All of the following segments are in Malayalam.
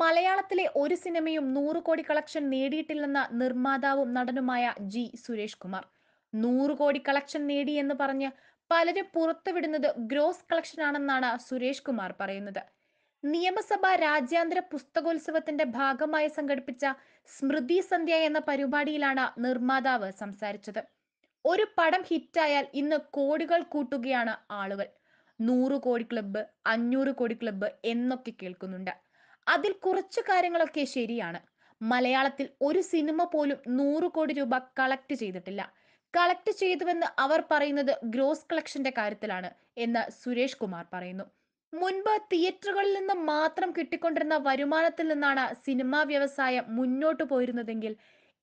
മലയാളത്തിലെ ഒരു സിനിമയും നൂറ് കോടി കളക്ഷൻ നേടിയിട്ടില്ലെന്ന നിർമ്മാതാവും നടനുമായ ജി സുരേഷ് കുമാർ നൂറ് കോടി കളക്ഷൻ നേടി എന്ന് പറഞ്ഞ് പലരും പുറത്തുവിടുന്നത് ഗ്രോസ് കളക്ഷൻ ആണെന്നാണ് സുരേഷ് കുമാർ പറയുന്നത് നിയമസഭ രാജ്യാന്തര പുസ്തകോത്സവത്തിന്റെ ഭാഗമായി സംഘടിപ്പിച്ച സ്മൃതി സന്ധ്യ എന്ന പരിപാടിയിലാണ് നിർമ്മാതാവ് സംസാരിച്ചത് ഒരു പടം ഹിറ്റായാൽ ഇന്ന് കോടികൾ കൂട്ടുകയാണ് ആളുകൾ നൂറ് കോടി ക്ലബ്ബ് അഞ്ഞൂറ് കോടി ക്ലബ്ബ് എന്നൊക്കെ കേൾക്കുന്നുണ്ട് അതിൽ കുറച്ച് കാര്യങ്ങളൊക്കെ ശരിയാണ് മലയാളത്തിൽ ഒരു സിനിമ പോലും നൂറ് കോടി രൂപ കളക്ട് ചെയ്തിട്ടില്ല കളക്ട് ചെയ്തുവെന്ന് അവർ പറയുന്നത് ഗ്രോസ് കളക്ഷന്റെ കാര്യത്തിലാണ് എന്ന് സുരേഷ് കുമാർ പറയുന്നു മുൻപ് തിയേറ്ററുകളിൽ നിന്ന് മാത്രം കിട്ടിക്കൊണ്ടിരുന്ന വരുമാനത്തിൽ നിന്നാണ് സിനിമാ വ്യവസായം മുന്നോട്ട് പോയിരുന്നതെങ്കിൽ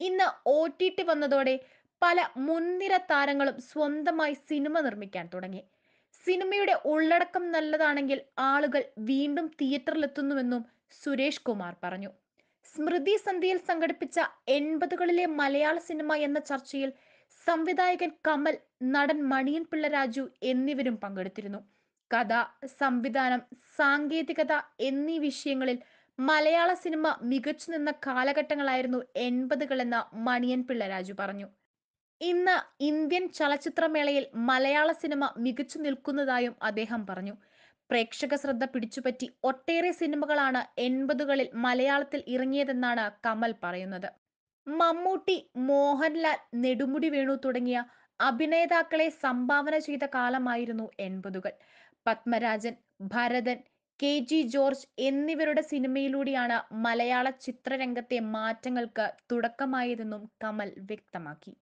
ഇന്ന് ഒ ടി ടി വന്നതോടെ പല മുൻനിര താരങ്ങളും സ്വന്തമായി സിനിമ നിർമ്മിക്കാൻ തുടങ്ങി സിനിമയുടെ ഉള്ളടക്കം നല്ലതാണെങ്കിൽ ആളുകൾ വീണ്ടും തിയേറ്ററിലെത്തുന്നുവെന്നും സുരേഷ് കുമാർ പറഞ്ഞു സ്മൃതി സന്ധ്യയിൽ സംഘടിപ്പിച്ച എൺപതുകളിലെ മലയാള സിനിമ എന്ന ചർച്ചയിൽ സംവിധായകൻ കമൽ നടൻ മണിയൻ പിള്ള രാജു എന്നിവരും പങ്കെടുത്തിരുന്നു കഥ സംവിധാനം സാങ്കേതികത എന്നീ വിഷയങ്ങളിൽ മലയാള സിനിമ മികച്ചു നിന്ന കാലഘട്ടങ്ങളായിരുന്നു എൺപതുകളെന്ന മണിയൻ പിള്ള രാജു പറഞ്ഞു ഇന്ന് ഇന്ത്യൻ ചലച്ചിത്രമേളയിൽ മലയാള സിനിമ മികച്ചു നിൽക്കുന്നതായും അദ്ദേഹം പറഞ്ഞു പ്രേക്ഷക ശ്രദ്ധ പിടിച്ചുപറ്റി ഒട്ടേറെ സിനിമകളാണ് എൺപതുകളിൽ മലയാളത്തിൽ ഇറങ്ങിയതെന്നാണ് കമൽ പറയുന്നത് മമ്മൂട്ടി മോഹൻലാൽ നെടുമുടി വേണു തുടങ്ങിയ അഭിനേതാക്കളെ സംഭാവന ചെയ്ത കാലമായിരുന്നു എൺപതുകൾ പത്മരാജൻ ഭരതൻ കെ ജി ജോർജ് എന്നിവരുടെ സിനിമയിലൂടെയാണ് മലയാള ചിത്രരംഗത്തെ മാറ്റങ്ങൾക്ക് തുടക്കമായതെന്നും കമൽ വ്യക്തമാക്കി